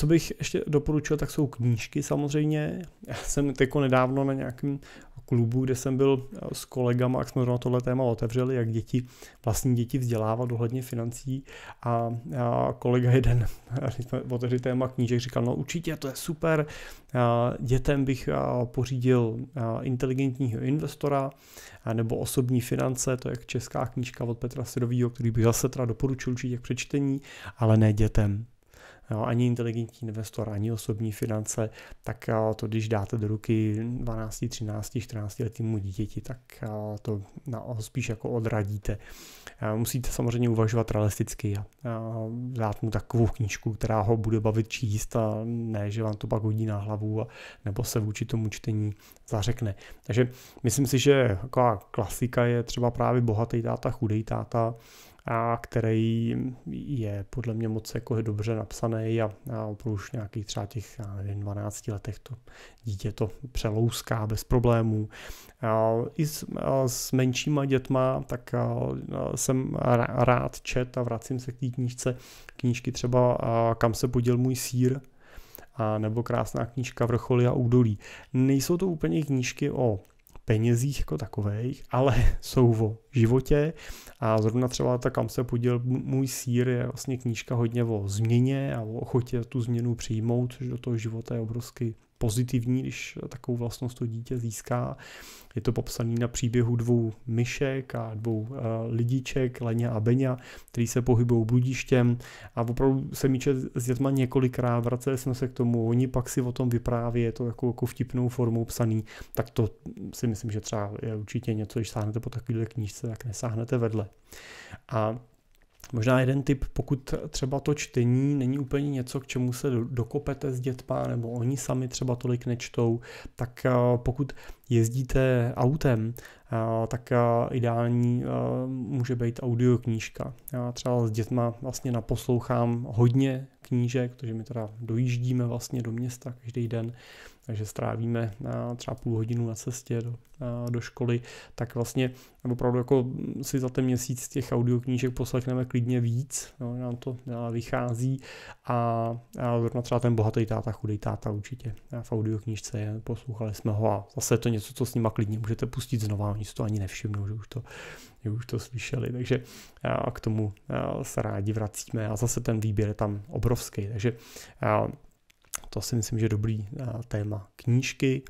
Co bych ještě doporučil, tak jsou knížky samozřejmě. Já jsem teďko nedávno na nějakém klubu, kde jsem byl eh, s kolegama, jak jsme na tohle téma otevřeli, jak děti, vlastní děti vzdělávat dohledně financí a, a kolega jeden, když jsme otevřeli téma knížek, říkal, no určitě to je super, a dětem bych pořídil inteligentního investora a, nebo osobní finance, to je česká knížka od Petra Sidovýho, který bych zase teda doporučil určitě k přečtení, ale ne dětem ani inteligentní investor, ani osobní finance, tak eh, to když dáte do ruky 12, 13, 14 letýmu dítěti, tak eh, to na, spíš jako odradíte. Eh, musíte samozřejmě uvažovat realisticky a dát mu takovou knížku, která ho bude bavit číst a ne, že vám to pak hodí na hlavu a, nebo se vůči tomu čtení zařekne. Takže myslím si, že taková klasika je třeba právě bohatý táta, chudej táta, a který je podle mě moc jako dobře napsaný a, a opravdu už nějakých třeba těch nevím, 12 letech to dítě to přelouská bez problémů. A, I s, a s menšíma dětma tak a, a jsem rád čet a vracím se k té knížce. Knížky třeba a, Kam se poděl můj sír, a nebo krásná knížka Vrcholy a údolí. Nejsou to úplně knížky o penězích jako takových, ale jsou o životě a zrovna třeba ta, kam se podíl můj sír, je vlastně knížka hodně o změně a o ochotě tu změnu přijmout, což do toho života je obrovsky pozitivní, když takovou vlastnost to dítě získá. Je to popsané na příběhu dvou myšek a dvou eh, lidiček Leně a Beňa, který se pohybují bludištěm a opravdu se míče s dětma několikrát, vraceli jsme se k tomu, oni pak si o tom vypráví, je to jako, jako vtipnou formou psaný, tak to si myslím, že třeba je určitě něco, když sáhnete po takovéhle knížce, tak nesáhnete vedle. A Možná jeden tip, pokud třeba to čtení není úplně něco, k čemu se dokopete s dětma, nebo oni sami třeba tolik nečtou, tak eh, pokud jezdíte autem Eh, tak eh, ideální eh, může být audioknížka. Já třeba s dětma vlastně naposlouchám hodně knížek, protože my teda dojíždíme vlastně do města každý den, takže strávíme třeba půl hodinu na cestě do, do školy, tak vlastně opravdu jako si za ten měsíc těch audioknížek poslechneme klidně víc, no, nám to vychází a, a třeba ten bohatý táta, chudý táta určitě v audioknížce je, poslouchali jsme ho a zase je to něco, co s nima klidně můžete pustit znova, oni si to ani nevšimnou, že už to, že už to slyšeli, takže k tomu se rádi vracíme a zase ten výběr je tam obrovský, takže to si myslím, že je dobrý téma knížky.